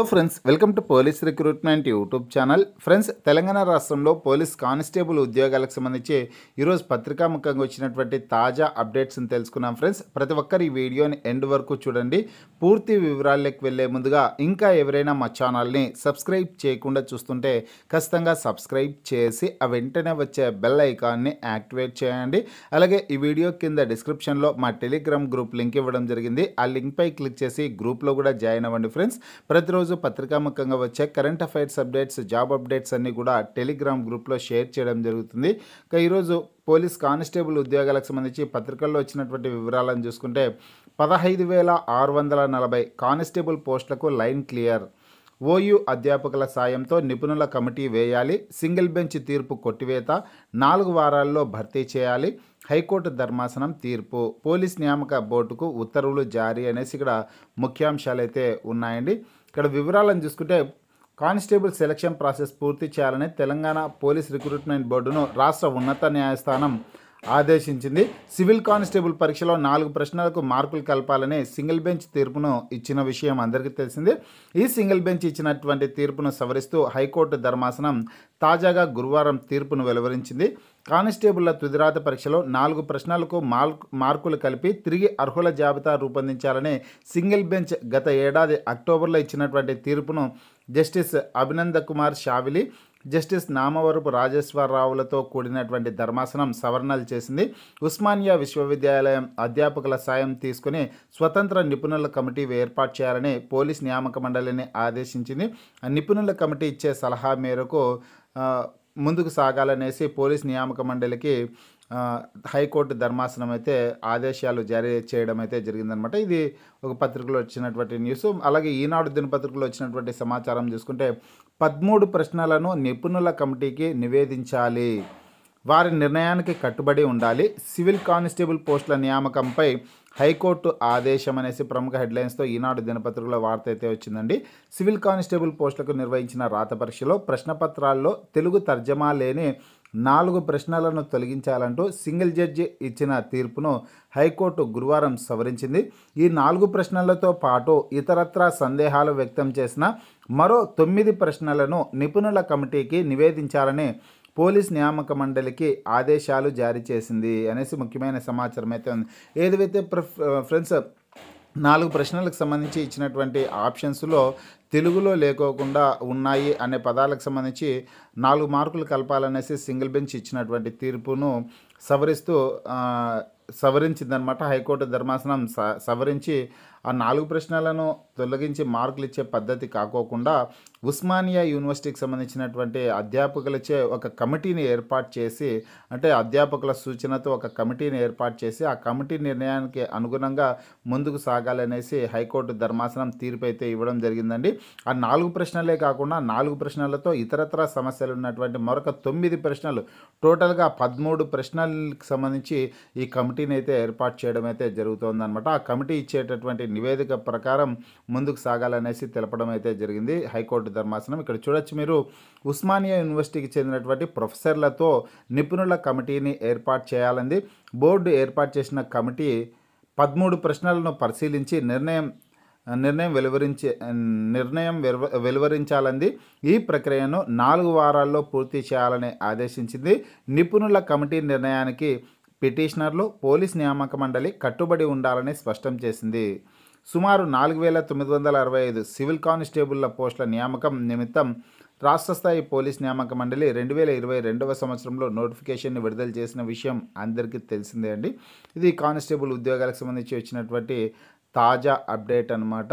hello friends welcome to police recruitment YouTube channel friends Telangana రాష్ట్రంలో police constable ఉద్యోగాలకు సంబంధించి ఈరోజు పత్రికాముఖంగా వచ్చినటువంటి తాజా అప్డేట్స్ని తెలుసుకున్నాం ఫ్రెండ్స్ ప్రతి ఒక్కరు ఈ వీడియోని ఎండ్ వరకు చూడండి పూర్తి వివరాల్లోకి వెళ్ళే ముందుగా ఇంకా ఎవరైనా మా ఛానల్ని సబ్స్క్రైబ్ చేయకుండా చూస్తుంటే ఖచ్చితంగా సబ్స్క్రైబ్ చేసి ఆ వెంటనే వచ్చే బెల్ ఐకాన్ని యాక్టివేట్ చేయండి అలాగే ఈ వీడియో కింద డిస్క్రిప్షన్లో మా టెలిగ్రామ్ గ్రూప్ లింక్ ఇవ్వడం జరిగింది ఆ లింక్పై క్లిక్ చేసి గ్రూప్లో కూడా జాయిన్ అవ్వండి ఫ్రెండ్స్ ప్రతిరోజు రోజు పత్రికాముఖంగా వచ్చే current affairs updates job updates అన్నీ కూడా టెలిగ్రామ్ గ్రూప్లో షేర్ చేయడం జరుగుతుంది ఇక ఈరోజు పోలీస్ కానిస్టేబుల్ ఉద్యోగాలకు సంబంధించి పత్రికల్లో వచ్చినటువంటి వివరాలను చూసుకుంటే పదహైదు వేల ఆరు వందల నలభై కానిస్టేబుల్ పోస్టులకు లైన్ క్లియర్ ఓయూ అధ్యాపకుల సాయంతో నిపుణుల కమిటీ వేయాలి సింగిల్ బెంచ్ తీర్పు కొట్టివేత నాలుగు వారాల్లో భర్తీ చేయాలి హైకోర్టు ధర్మాసనం తీర్పు పోలీస్ నియామక బోర్డుకు ఉత్తర్వులు జారీ అనేసి ఇక్కడ ముఖ్యాంశాలు అయితే ఉన్నాయండి ఇక్కడ వివరాలను చూసుకుంటే కానిస్టేబుల్ సెలక్షన్ ప్రాసెస్ పూర్తి చేయాలని తెలంగాణ పోలీస్ రిక్రూట్మెంట్ బోర్డును రాష్ట్ర ఉన్నత న్యాయస్థానం ఆదేశించింది సివిల్ కానిస్టేబుల్ పరీక్షలో నాలుగు ప్రశ్నలకు మార్కులు కలపాలని సింగిల్ బెంచ్ తీర్పును ఇచ్చిన విషయం అందరికీ తెలిసింది ఈ సింగిల్ బెంచ్ ఇచ్చినటువంటి తీర్పును సవరిస్తూ హైకోర్టు ధర్మాసనం తాజాగా గురువారం తీర్పును వెలువరించింది కానిస్టేబుల్ల తుదిరాత పరీక్షలో నాలుగు ప్రశ్నలకు మార్కులు కలిపి తిరిగి అర్హుల జాబితా రూపొందించాలని సింగిల్ బెంచ్ గత ఏడాది అక్టోబర్లో ఇచ్చినటువంటి తీర్పును జస్టిస్ అభినందకుమార్ షావిలి జస్టిస్ నామవరపు రాజేశ్వరరావులతో కూడినటువంటి ధర్మాసనం సవరణలు చేసింది ఉస్మానియా విశ్వవిద్యాలయం అధ్యాపకుల సాయం తీసుకుని స్వతంత్ర నిపుణుల కమిటీ ఏర్పాటు చేయాలని పోలీస్ నియామక మండలిని ఆదేశించింది నిపుణుల కమిటీ ఇచ్చే సలహా మేరకు ముందుకు సాగాలనేసి పోలీస్ నియామక మండలికి హైకోర్టు ధర్మాసనం అయితే ఆదేశాలు జారీ చేయడం అయితే జరిగిందనమాట ఇది ఒక పత్రికలో వచ్చినటువంటి న్యూస్ అలాగే ఈనాడు దినపత్రికలో వచ్చినటువంటి సమాచారం చూసుకుంటే పదమూడు ప్రశ్నలను నిపుణుల కమిటీకి నివేదించాలి వారి నిర్ణయానికి కట్టుబడి ఉండాలి సివిల్ కానిస్టేబుల్ పోస్టుల నియామకంపై హైకోర్టు ఆదేశం అనేసి ప్రముఖ హెడ్లైన్స్తో ఈనాడు దినపత్రికలో వార్త అయితే వచ్చిందండి సివిల్ కానిస్టేబుల్ పోస్టులకు నిర్వహించిన రాత పరీక్షలో ప్రశ్నపత్రాల్లో తెలుగు తర్జమా లేని నాలుగు ప్రశ్నలను తొలగించాలంటూ సింగిల్ జడ్జి ఇచ్చిన తీర్పును హైకోర్టు గురువారం సవరించింది ఈ నాలుగు ప్రశ్నలతో పాటు ఇతరత్రా సందేహాలు వ్యక్తం చేసిన మరో తొమ్మిది ప్రశ్నలను నిపుణుల కమిటీకి నివేదించాలని పోలీస్ నియామక మండలికి ఆదేశాలు జారీ చేసింది అనేసి ముఖ్యమైన సమాచారం అయితే ఉంది ఏదైతే ఫ్రెండ్స్ నాలుగు ప్రశ్నలకు సంబంధించి ఇచ్చినటువంటి ఆప్షన్స్లో తెలుగులో లేకోకుండా ఉన్నాయి అనే పదాలకు సంబంధించి నాలుగు మార్కులు కలపాలనేసి సింగిల్ బెంచ్ ఇచ్చినటువంటి తీర్పును సవరిస్తూ సవరించిందనమాట హైకోర్టు ధర్మాసనం సవరించి ఆ నాలుగు ప్రశ్నలను తొలగించి మార్కులు ఇచ్చే పద్ధతి కాకోకుండా ఉస్మానియా యూనివర్సిటీకి సంబంధించినటువంటి అధ్యాపకులచే ఒక కమిటీని ఏర్పాటు చేసి అంటే అధ్యాపకుల సూచనతో ఒక కమిటీని ఏర్పాటు చేసి ఆ కమిటీ నిర్ణయానికి అనుగుణంగా ముందుకు సాగాలనేసి హైకోర్టు ధర్మాసనం తీర్పు అయితే ఇవ్వడం జరిగిందండి ఆ నాలుగు ప్రశ్నలే కాకుండా నాలుగు ప్రశ్నలతో ఇతరత్ర సమస్యలు ఉన్నటువంటి మరొక తొమ్మిది ప్రశ్నలు టోటల్గా పదమూడు ప్రశ్నలకు సంబంధించి ఈ కమిటీని అయితే ఏర్పాటు చేయడం అయితే జరుగుతుందన్నమాట ఆ కమిటీ ఇచ్చేటటువంటి నివేదిక ప్రకారం ముందుకు సాగాలనేసి తెలపడం అయితే జరిగింది హైకోర్టు ధర్మాసనం ఇక్కడ చూడొచ్చు మీరు ఉస్మానియా యూనివర్సిటీకి చెందినటువంటి ప్రొఫెసర్లతో నిపుణుల కమిటీని ఏర్పాటు చేయాలంది బోర్డు ఏర్పాటు చేసిన కమిటీ పదమూడు ప్రశ్నలను పరిశీలించి నిర్ణయం నిర్ణయం వెలువరించే నిర్ణయం వెలువరించాలంది ఈ ప్రక్రియను నాలుగు వారాల్లో పూర్తి చేయాలని ఆదేశించింది నిపుణుల కమిటీ నిర్ణయానికి పిటిషనర్లు పోలీస్ నియామక మండలి కట్టుబడి ఉండాలని స్పష్టం చేసింది సుమారు నాలుగు వేల తొమ్మిది వందల అరవై ఐదు సివిల్ కానిస్టేబుల్ల పోస్టుల నియామకం నిమిత్తం రాష్ట్ర స్థాయి పోలీస్ నియామక మండలి రెండు వేల ఇరవై రెండవ సంవత్సరంలో నోటిఫికేషన్ని విడుదల చేసిన విషయం అందరికీ తెలిసిందే అండి ఇది కానిస్టేబుల్ ఉద్యోగాలకు సంబంధించి వచ్చినటువంటి తాజా అప్డేట్ అనమాట